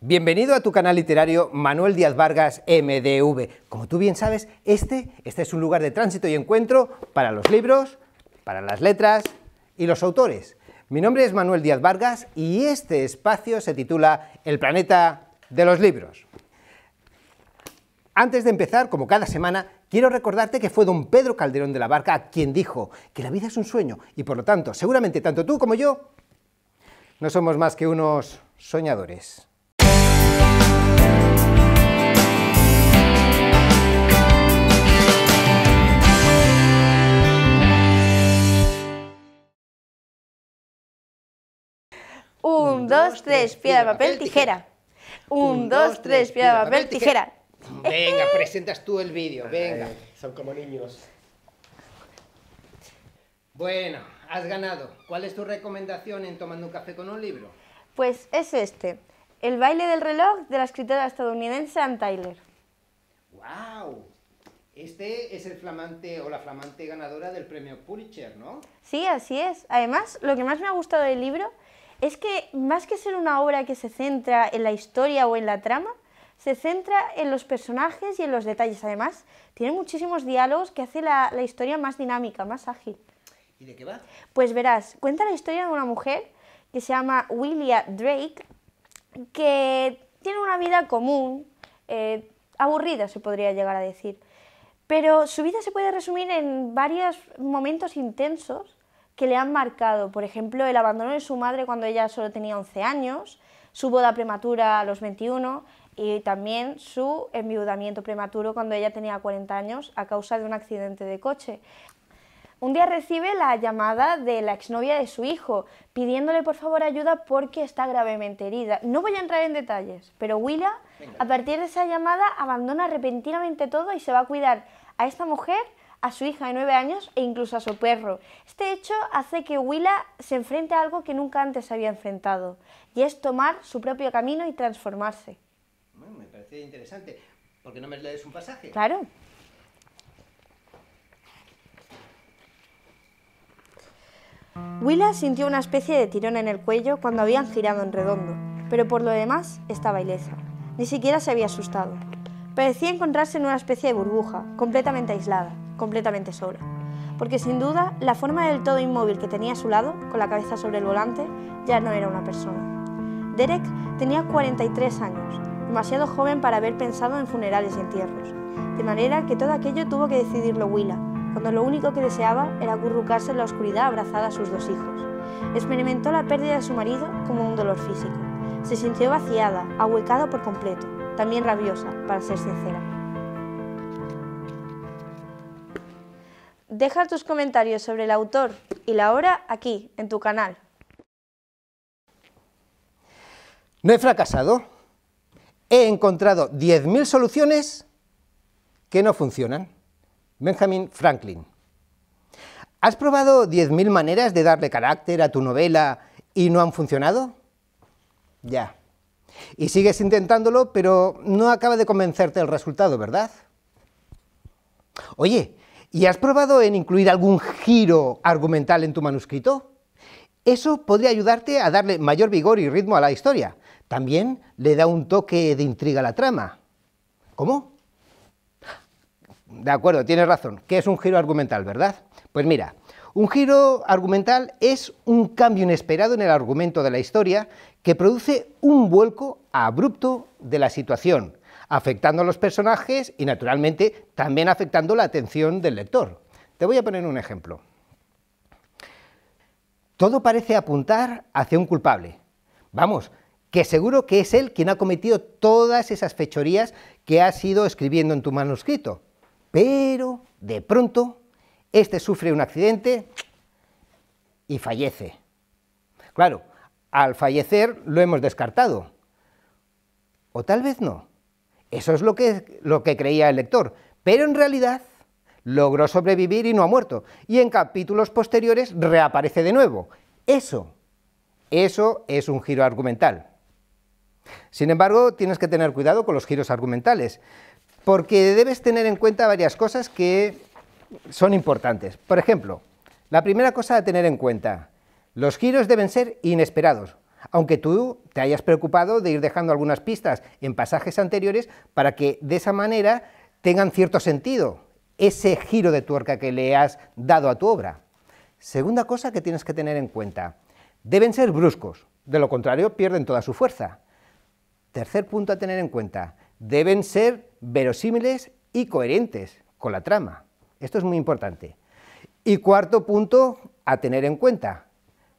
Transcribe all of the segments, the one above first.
Bienvenido a tu canal literario Manuel Díaz Vargas MDV. Como tú bien sabes, este, este es un lugar de tránsito y encuentro para los libros, para las letras y los autores. Mi nombre es Manuel Díaz Vargas y este espacio se titula El planeta de los libros. Antes de empezar, como cada semana, quiero recordarte que fue don Pedro Calderón de la Barca quien dijo que la vida es un sueño y por lo tanto, seguramente tanto tú como yo no somos más que unos soñadores. Un, dos, tres, piedra, papel, tijera. Un, dos, tres, piedra, papel, tijera. Venga, presentas tú el vídeo, venga. Son como niños. Bueno, has ganado. ¿Cuál es tu recomendación en tomando un café con un libro? Pues es este, El baile del reloj de la escritora estadounidense Anne Tyler. ¡Wow! Este es el flamante o la flamante ganadora del premio Pulitzer, ¿no? Sí, así es. Además, lo que más me ha gustado del libro es que más que ser una obra que se centra en la historia o en la trama, se centra en los personajes y en los detalles. Además, tiene muchísimos diálogos que hace la, historia más dinámica, más ágil. ¿Y de qué va? Pues verás, cuenta la historia de una mujer que se llama William Drake, que tiene una vida común, eh, aburrida se podría llegar a decir, pero su vida se puede resumir en varios momentos intensos que le han marcado, por ejemplo, el abandono de su madre cuando ella solo tenía 11 años, su boda prematura a los 21 y también su enviudamiento prematuro cuando ella tenía 40 años a causa de un accidente de coche. Un día recibe la llamada de la exnovia de su hijo, pidiéndole por favor ayuda porque está gravemente herida. No voy a entrar en detalles, pero Willa, a partir de esa llamada, abandona repentinamente todo y se va a cuidar a esta mujer a su hija de 9 años e incluso a su perro. Este hecho hace que Willa se enfrente a algo que nunca antes había enfrentado, y es tomar su propio camino y transformarse. me parece interesante. ¿Por qué no me lees un pasaje? Claro. Willa sintió una especie de tirón en el cuello cuando habían girado en redondo, pero por lo demás estaba ilesa. Ni siquiera se había asustado. Parecía encontrarse en una especie de burbuja, completamente aislada completamente sola. Porque sin duda, la forma del todo inmóvil que tenía a su lado, con la cabeza sobre el volante, ya no era una persona. Derek tenía 43 años, demasiado joven para haber pensado en funerales y entierros. De manera que todo aquello tuvo que decidirlo Willa, cuando lo único que deseaba era acurrucarse en la oscuridad abrazada a sus dos hijos. Experimentó la pérdida de su marido como un dolor físico. Se sintió vaciada, ahuecada por completo, también rabiosa, para ser sincera. Deja tus comentarios sobre el autor y la obra aquí, en tu canal. No he fracasado. He encontrado 10.000 soluciones que no funcionan. Benjamin Franklin. ¿Has probado 10.000 maneras de darle carácter a tu novela y no han funcionado? Ya. Y sigues intentándolo, pero no acaba de convencerte el resultado, ¿verdad? Oye, ¿Y has probado en incluir algún giro argumental en tu manuscrito? Eso podría ayudarte a darle mayor vigor y ritmo a la historia. También le da un toque de intriga a la trama. ¿Cómo? De acuerdo, tienes razón. ¿Qué es un giro argumental, verdad? Pues mira, un giro argumental es un cambio inesperado en el argumento de la historia que produce un vuelco abrupto de la situación, afectando a los personajes y, naturalmente, también afectando la atención del lector. Te voy a poner un ejemplo. Todo parece apuntar hacia un culpable. Vamos, que seguro que es él quien ha cometido todas esas fechorías que has ido escribiendo en tu manuscrito. Pero, de pronto, este sufre un accidente y fallece. Claro, al fallecer lo hemos descartado. O tal vez no. Eso es lo que, lo que creía el lector, pero en realidad logró sobrevivir y no ha muerto, y en capítulos posteriores reaparece de nuevo. Eso, eso es un giro argumental. Sin embargo, tienes que tener cuidado con los giros argumentales, porque debes tener en cuenta varias cosas que son importantes. Por ejemplo, la primera cosa a tener en cuenta, los giros deben ser inesperados, aunque tú te hayas preocupado de ir dejando algunas pistas en pasajes anteriores para que de esa manera tengan cierto sentido ese giro de tuerca que le has dado a tu obra. Segunda cosa que tienes que tener en cuenta, deben ser bruscos, de lo contrario pierden toda su fuerza. Tercer punto a tener en cuenta, deben ser verosímiles y coherentes con la trama. Esto es muy importante. Y cuarto punto a tener en cuenta,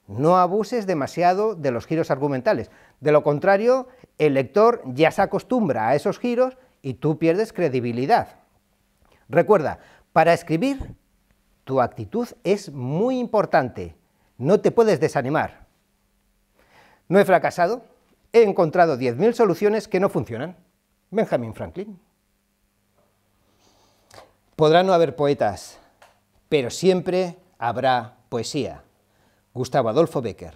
no abuses demasiado de los giros argumentales. De lo contrario, el lector ya se acostumbra a esos giros y tú pierdes credibilidad. Recuerda, para escribir, tu actitud es muy importante. No te puedes desanimar. No he fracasado. He encontrado 10.000 soluciones que no funcionan. Benjamin Franklin. Podrá no haber poetas, pero siempre habrá poesía. Gustavo Adolfo Becker.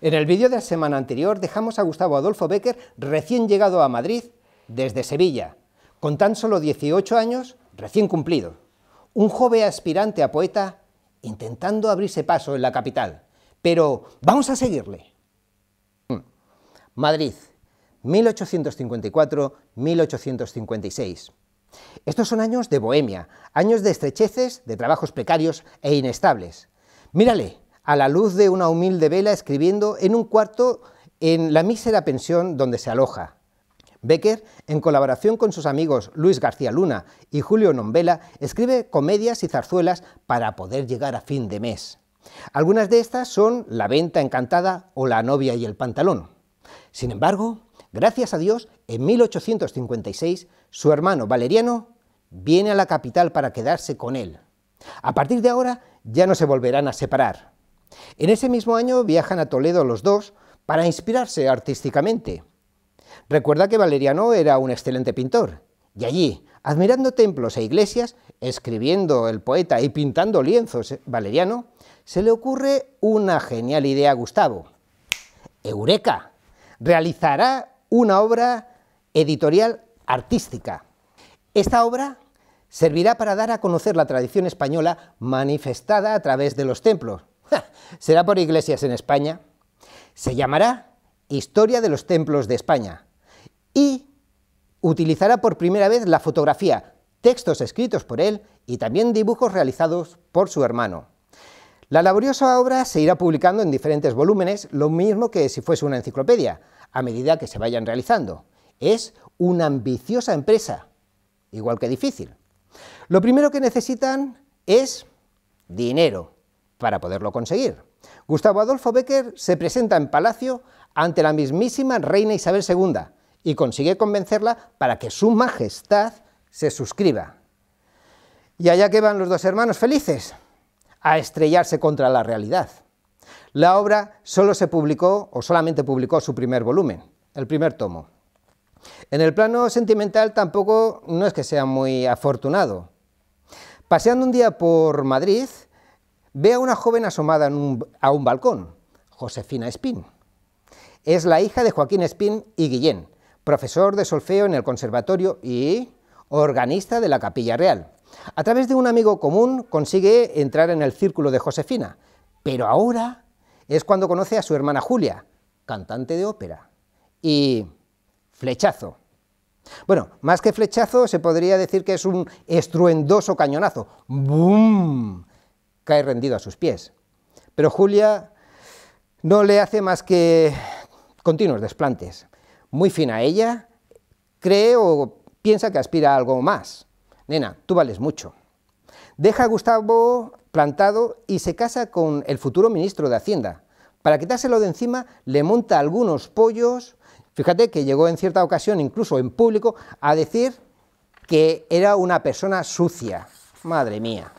En el vídeo de la semana anterior dejamos a Gustavo Adolfo Becker recién llegado a Madrid desde Sevilla, con tan solo 18 años recién cumplido, un joven aspirante a poeta intentando abrirse paso en la capital. Pero vamos a seguirle. Madrid, 1854-1856. Estos son años de bohemia, años de estrecheces, de trabajos precarios e inestables. Mírale, a la luz de una humilde vela escribiendo en un cuarto en la mísera pensión donde se aloja. Becker, en colaboración con sus amigos Luis García Luna y Julio Nombela, escribe comedias y zarzuelas para poder llegar a fin de mes. Algunas de estas son La venta encantada o La novia y el pantalón. Sin embargo, gracias a Dios, en 1856, su hermano Valeriano viene a la capital para quedarse con él. A partir de ahora ya no se volverán a separar. En ese mismo año viajan a Toledo los dos para inspirarse artísticamente. Recuerda que Valeriano era un excelente pintor, y allí, admirando templos e iglesias, escribiendo el poeta y pintando lienzos Valeriano, se le ocurre una genial idea a Gustavo. ¡Eureka! Realizará una obra editorial artística. Esta obra servirá para dar a conocer la tradición española manifestada a través de los templos. Será por iglesias en España. Se llamará Historia de los Templos de España y utilizará por primera vez la fotografía, textos escritos por él y también dibujos realizados por su hermano. La laboriosa obra se irá publicando en diferentes volúmenes, lo mismo que si fuese una enciclopedia, a medida que se vayan realizando. Es una ambiciosa empresa, igual que difícil. Lo primero que necesitan es dinero para poderlo conseguir. Gustavo Adolfo Becker se presenta en Palacio ante la mismísima reina Isabel II y consigue convencerla para que su majestad se suscriba. Y allá que van los dos hermanos felices, a estrellarse contra la realidad. La obra solo se publicó, o solamente publicó su primer volumen, el primer tomo. En el plano sentimental tampoco no es que sea muy afortunado. Paseando un día por Madrid, ve a una joven asomada a un balcón, Josefina Espín. Es la hija de Joaquín Espín y Guillén, profesor de solfeo en el conservatorio y organista de la Capilla Real. A través de un amigo común consigue entrar en el círculo de Josefina, pero ahora es cuando conoce a su hermana Julia, cantante de ópera. Y flechazo. Bueno, más que flechazo, se podría decir que es un estruendoso cañonazo. ¡Bum! Cae rendido a sus pies. Pero Julia no le hace más que continuos desplantes. Muy fina ella, cree o piensa que aspira a algo más. Nena, tú vales mucho. Deja a Gustavo plantado y se casa con el futuro ministro de Hacienda. Para quitárselo de encima, le monta algunos pollos Fíjate que llegó en cierta ocasión, incluso en público, a decir que era una persona sucia. Madre mía.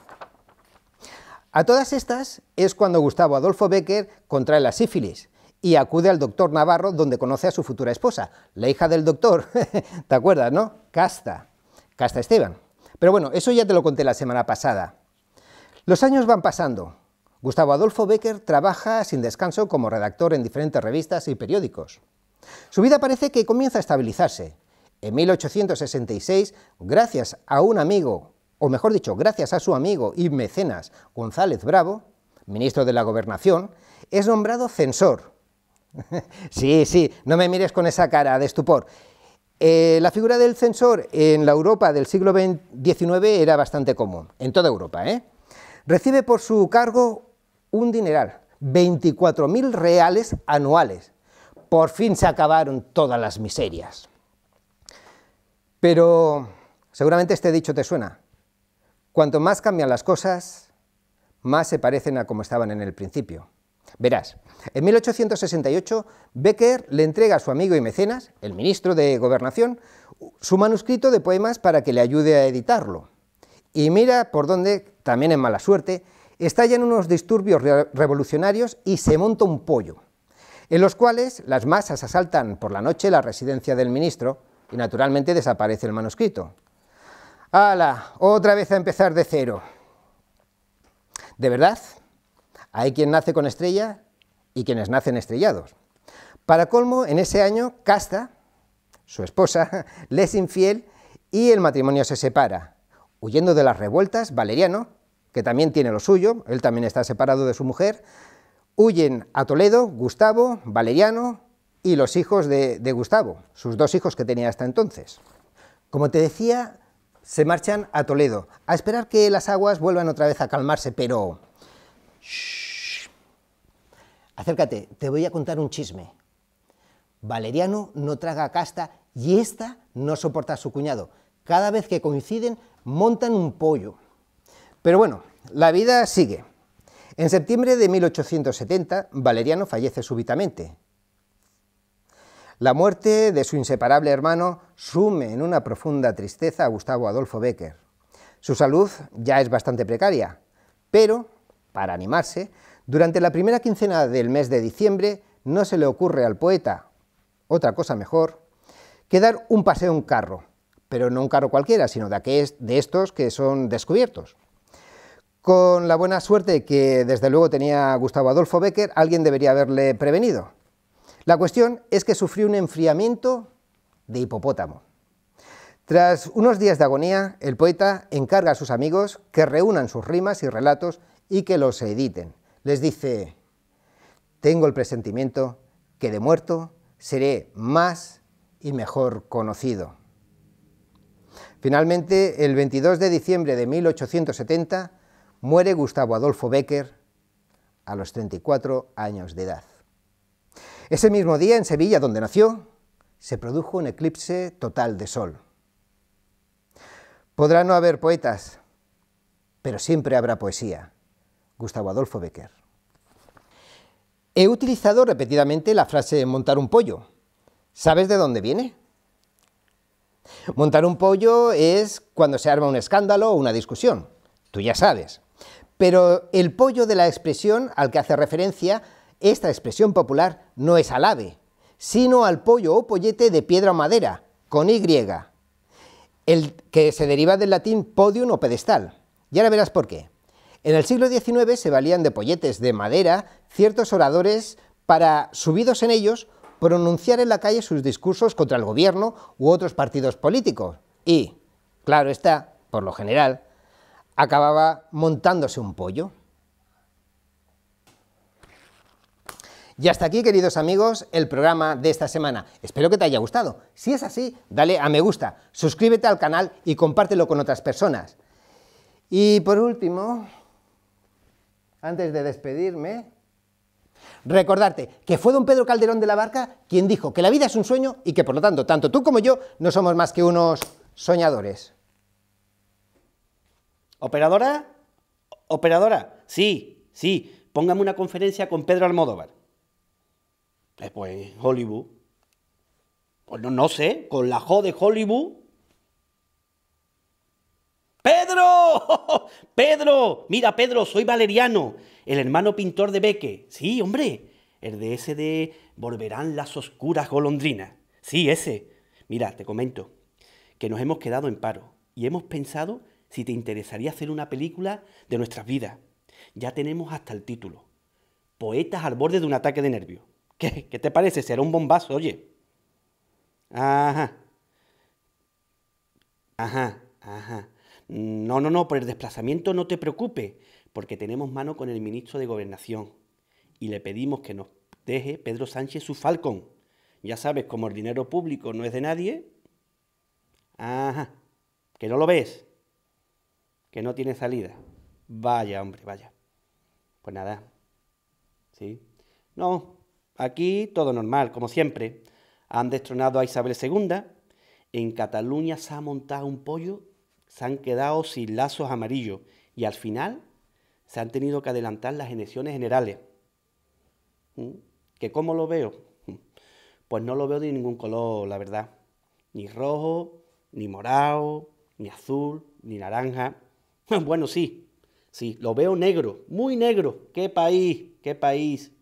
A todas estas es cuando Gustavo Adolfo Becker contrae la sífilis y acude al doctor Navarro donde conoce a su futura esposa, la hija del doctor, ¿te acuerdas, no? Casta, Casta Esteban. Pero bueno, eso ya te lo conté la semana pasada. Los años van pasando. Gustavo Adolfo Becker trabaja sin descanso como redactor en diferentes revistas y periódicos. Su vida parece que comienza a estabilizarse. En 1866, gracias a un amigo, o mejor dicho, gracias a su amigo y mecenas González Bravo, ministro de la Gobernación, es nombrado censor. sí, sí, no me mires con esa cara de estupor. Eh, la figura del censor en la Europa del siglo XIX era bastante común, en toda Europa. ¿eh? Recibe por su cargo un dineral, 24.000 reales anuales por fin se acabaron todas las miserias. Pero seguramente este dicho te suena. Cuanto más cambian las cosas, más se parecen a como estaban en el principio. Verás, en 1868 Becker le entrega a su amigo y mecenas, el ministro de Gobernación, su manuscrito de poemas para que le ayude a editarlo. Y mira por dónde, también en mala suerte, estallan unos disturbios revolucionarios y se monta un pollo en los cuales las masas asaltan por la noche la residencia del ministro y naturalmente desaparece el manuscrito. ¡Hala! Otra vez a empezar de cero. ¿De verdad? Hay quien nace con estrella y quienes nacen estrellados. Para colmo, en ese año, Casta, su esposa, le es infiel y el matrimonio se separa. Huyendo de las revueltas, Valeriano, que también tiene lo suyo, él también está separado de su mujer, Huyen a Toledo Gustavo, Valeriano y los hijos de, Gustavo, sus dos hijos que tenía hasta entonces. Como te decía, se marchan a Toledo, a esperar que las aguas vuelvan otra vez a calmarse, pero... Acércate, te voy a contar un chisme. Valeriano no traga casta y esta no soporta a su cuñado. Cada vez que coinciden, montan un pollo. Pero bueno, la vida sigue. En septiembre de 1870, Valeriano fallece súbitamente. La muerte de su inseparable hermano sume en una profunda tristeza a Gustavo Adolfo Becker. Su salud ya es bastante precaria, pero, para animarse, durante la primera quincena del mes de diciembre no se le ocurre al poeta, otra cosa mejor, que dar un paseo en carro, pero no un carro cualquiera, sino de, de estos que son descubiertos con la buena suerte que desde luego tenía Gustavo Adolfo Becker, alguien debería haberle prevenido. La cuestión es que sufrió un enfriamiento de hipopótamo. Tras unos días de agonía, el poeta encarga a sus amigos que reúnan sus rimas y relatos y que los editen. Les dice, tengo el presentimiento que de muerto seré más y mejor conocido. Finalmente, el 22 de diciembre de 1870, muere Gustavo Adolfo Becker a los 34 años de edad. Ese mismo día, en Sevilla, donde nació, se produjo un eclipse total de sol. Podrá no haber poetas, pero siempre habrá poesía. Gustavo Adolfo Becker. He utilizado repetidamente la frase montar un pollo. ¿Sabes de dónde viene? Montar un pollo es cuando se arma un escándalo o una discusión. Tú ya sabes. Pero el pollo de la expresión al que hace referencia esta expresión popular no es al ave, sino al pollo o pollete de piedra o madera, con Y, el que se deriva del latín podium o pedestal. Y ahora verás por qué. En el siglo XIX se valían de polletes de madera ciertos oradores para, subidos en ellos, pronunciar en la calle sus discursos contra el gobierno u otros partidos políticos. Y, claro está, por lo general, acababa montándose un pollo. Y hasta aquí, queridos amigos, el programa de esta semana. Espero que te haya gustado. Si es así, dale a me gusta, suscríbete al canal y compártelo con otras personas. Y por último, antes de despedirme, recordarte que fue don Pedro Calderón de la Barca quien dijo que la vida es un sueño y que por lo tanto tanto tú como yo no somos más que unos soñadores. ¿Operadora? ¿Operadora? Sí, sí. Póngame una conferencia con Pedro Almodóvar. Después, eh, pues, Hollywood. Pues no, sé, con la Jo de Hollywood. ¡Pedro! ¡Pedro! Mira, Pedro, soy Valeriano, el hermano pintor de Beque. Sí, hombre, el de ese de Volverán las oscuras golondrinas. Sí, ese. Mira, te comento que nos hemos quedado en paro y hemos pensado si te interesaría hacer una película de nuestras vidas. Ya tenemos hasta el título. Poetas al borde de un ataque de nervios. ¿Qué, te parece? Será un bombazo, oye. Ajá. Ajá, ajá. No, no, no, por el desplazamiento no te preocupes, porque tenemos mano con el ministro de Gobernación y le pedimos que nos deje Pedro Sánchez su falcón. Ya sabes, como el dinero público no es de nadie. Ajá, que no lo ves que no tiene salida. Vaya, hombre, vaya. Pues nada. ¿Sí? No, aquí todo normal, como siempre. Han destronado a Isabel II. En Cataluña se ha montado un pollo, se han quedado sin lazos amarillos y al final se han tenido que adelantar las elecciones generales. ¿Mm? ¿Que cómo lo veo? Pues no lo veo de ningún color, la verdad. Ni rojo, ni morado, ni azul, ni naranja. Bueno, sí, sí, lo veo negro, muy negro. Qué país, qué país.